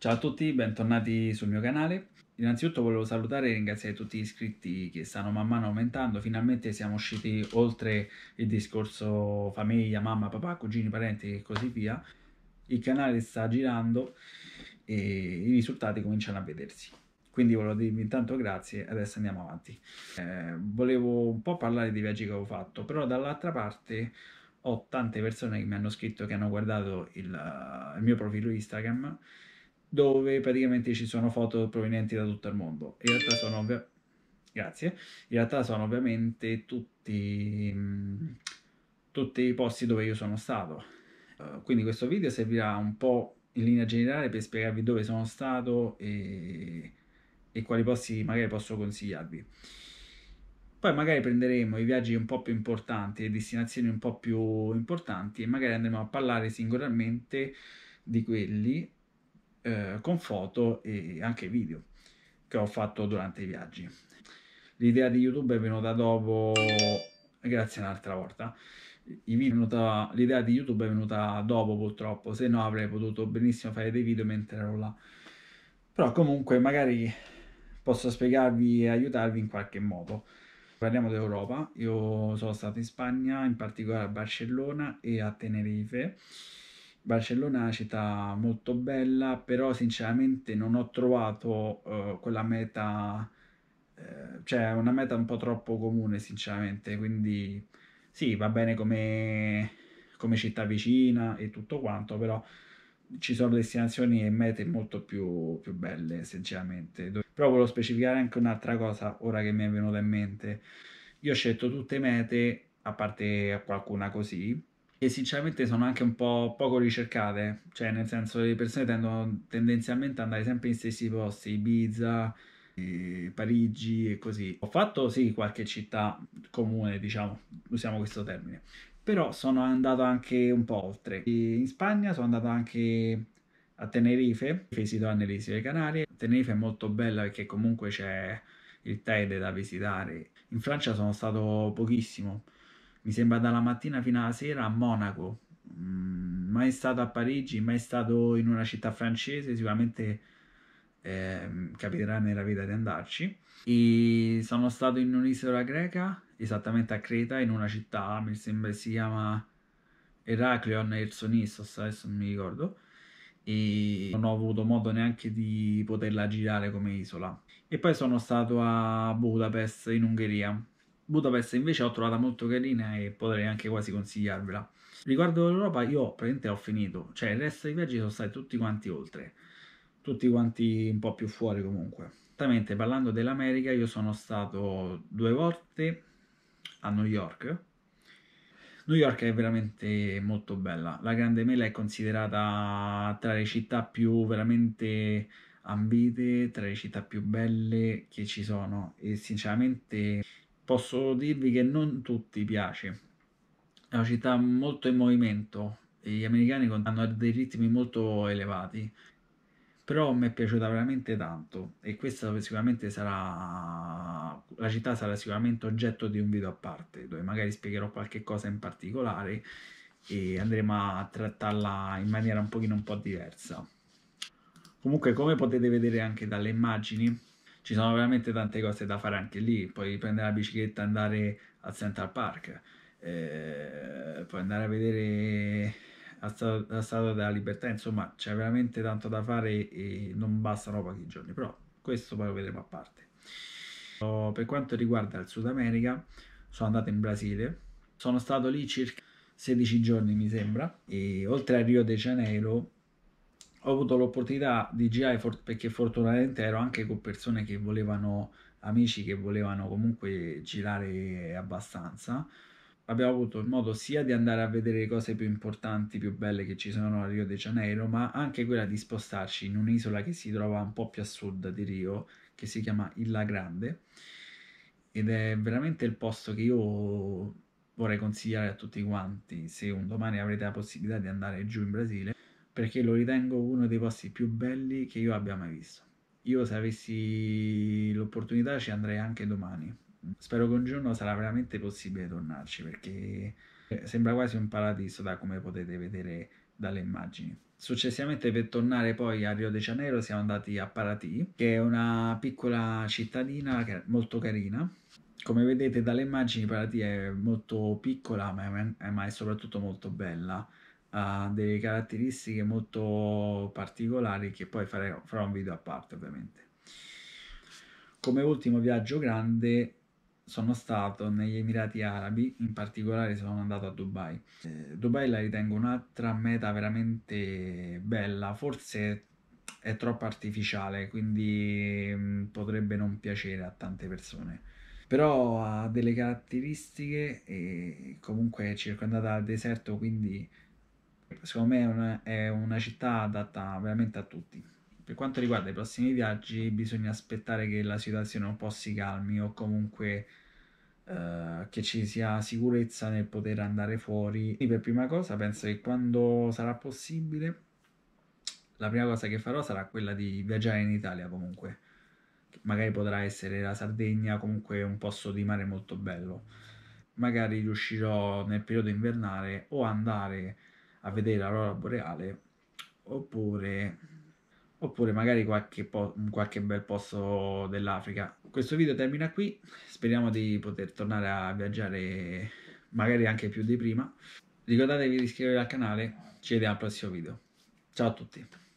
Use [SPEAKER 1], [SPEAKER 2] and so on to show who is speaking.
[SPEAKER 1] Ciao a tutti, bentornati sul mio canale. Innanzitutto volevo salutare e ringraziare tutti gli iscritti che stanno man mano aumentando. Finalmente siamo usciti oltre il discorso famiglia, mamma, papà, cugini, parenti e così via. Il canale sta girando e i risultati cominciano a vedersi. Quindi volevo dirvi intanto grazie, adesso andiamo avanti. Eh, volevo un po' parlare dei viaggi che avevo fatto, però dall'altra parte ho tante persone che mi hanno scritto che hanno guardato il, il mio profilo Instagram dove praticamente ci sono foto provenienti da tutto il mondo. In realtà sono, ovvia... Grazie. In realtà sono ovviamente tutti, tutti i posti dove io sono stato. Uh, quindi questo video servirà un po' in linea generale per spiegarvi dove sono stato e, e quali posti magari posso consigliarvi. Poi magari prenderemo i viaggi un po' più importanti, le destinazioni un po' più importanti e magari andremo a parlare singolarmente di quelli eh, con foto e anche video che ho fatto durante i viaggi. L'idea di YouTube è venuta dopo, grazie un'altra volta, l'idea di YouTube è venuta dopo purtroppo, se no avrei potuto benissimo fare dei video mentre ero là. Però comunque magari posso spiegarvi e aiutarvi in qualche modo. Parliamo d'Europa, io sono stato in Spagna, in particolare a Barcellona e a Tenerife. Barcellona è una città molto bella, però sinceramente non ho trovato eh, quella meta, eh, cioè una meta un po' troppo comune sinceramente, quindi sì, va bene come, come città vicina e tutto quanto, però ci sono destinazioni e mete molto più, più belle sinceramente. Però volevo specificare anche un'altra cosa, ora che mi è venuta in mente. Io ho scelto tutte mete, a parte qualcuna così, che sinceramente sono anche un po' poco ricercate, cioè nel senso le persone tendono tendenzialmente ad andare sempre in stessi posti, Ibiza, eh, Parigi e così. Ho fatto sì qualche città comune, diciamo, usiamo questo termine, però sono andato anche un po' oltre. in Spagna sono andato anche a Tenerife, visitando nelle isole Canarie. Tenerife è molto bella perché comunque c'è il Teide da visitare. In Francia sono stato pochissimo, mi sembra dalla mattina fino alla sera a Monaco, mm, mai stato a Parigi, mai stato in una città francese, sicuramente eh, capiterà nella vita di andarci. E sono stato in un'isola greca, esattamente a Creta, in una città, mi sembra si chiama Eraclion Ersonissos, adesso non mi ricordo, e non ho avuto modo neanche di poterla girare come isola. E poi sono stato a Budapest in Ungheria, Budapest invece l'ho trovata molto carina e potrei anche quasi consigliarvela. Riguardo l'Europa io praticamente ho finito, cioè il resto dei viaggi sono stati tutti quanti oltre, tutti quanti un po' più fuori comunque. Esattamente parlando dell'America io sono stato due volte a New York. New York è veramente molto bella, la Grande Mela è considerata tra le città più veramente ambite, tra le città più belle che ci sono e sinceramente posso dirvi che non tutti piace. È una città molto in movimento, e gli americani hanno dei ritmi molto elevati, però mi è piaciuta veramente tanto e questa sicuramente sarà, la città sarà sicuramente oggetto di un video a parte, dove magari spiegherò qualche cosa in particolare e andremo a trattarla in maniera un pochino un po' diversa. Comunque come potete vedere anche dalle immagini ci sono veramente tante cose da fare anche lì. Puoi prendere la bicicletta e andare al Central Park, eh, puoi andare a vedere la, Statua della Libertà, insomma c'è veramente tanto da fare e non bastano pochi giorni, però questo poi lo vedremo a parte. Oh, per quanto riguarda il Sud America, sono andato in Brasile, sono stato lì circa 16 giorni mi sembra, e oltre a Rio de Janeiro ho avuto l'opportunità di girare for- perché fortunatamente ero anche con persone che volevano, amici che volevano comunque girare abbastanza. Abbiamo avuto il modo sia di andare a vedere le cose più importanti, più belle che ci sono a Rio de Janeiro, ma anche quella di spostarci in un'isola che si trova un po' più a sud di Rio, che si chiama Illa Grande. Ed è veramente il posto che io vorrei consigliare a tutti quanti se un domani avrete la possibilità di andare giù in Brasile perché lo ritengo uno dei posti più belli che io abbia mai visto. Io se avessi l'opportunità ci andrei anche domani. Spero che un giorno sarà veramente possibile tornarci perché eh, sembra quasi un paradiso da come potete vedere dalle immagini. Successivamente per tornare poi a Rio de Janeiro siamo andati a Paraty, che è una piccola cittadina molto carina. Come vedete dalle immagini Paraty è molto piccola ma è, ma è soprattutto molto bella ha delle caratteristiche molto particolari che poi farò, farò un video a parte ovviamente. Come ultimo viaggio grande sono stato negli Emirati Arabi, in particolare sono andato a Dubai. Eh, Dubai la ritengo un'altra meta veramente bella, forse è troppo artificiale, quindi mh, mm, potrebbe non piacere a tante persone. Però ha delle caratteristiche e comunque è circondata dal deserto, quindi secondo me è una, è una città adatta veramente a tutti. Per quanto riguarda i prossimi viaggi, bisogna aspettare che la situazione un po' si calmi o comunque Uh, che ci sia sicurezza nel poter andare fuori. Quindi per prima cosa penso che quando sarà possibile, la prima cosa che farò sarà quella di viaggiare in Italia comunque. Magari potrà essere la Sardegna, comunque un posto di mare molto bello. Magari riuscirò nel periodo invernale o andare a vedere l'aurora boreale oppure, oppure magari qualche, qualche bel posto dell'Africa. Questo video termina qui, speriamo di poter tornare a viaggiare magari anche più di prima. Ricordatevi di iscrivervi al canale, ci vediamo al prossimo video. Ciao a tutti!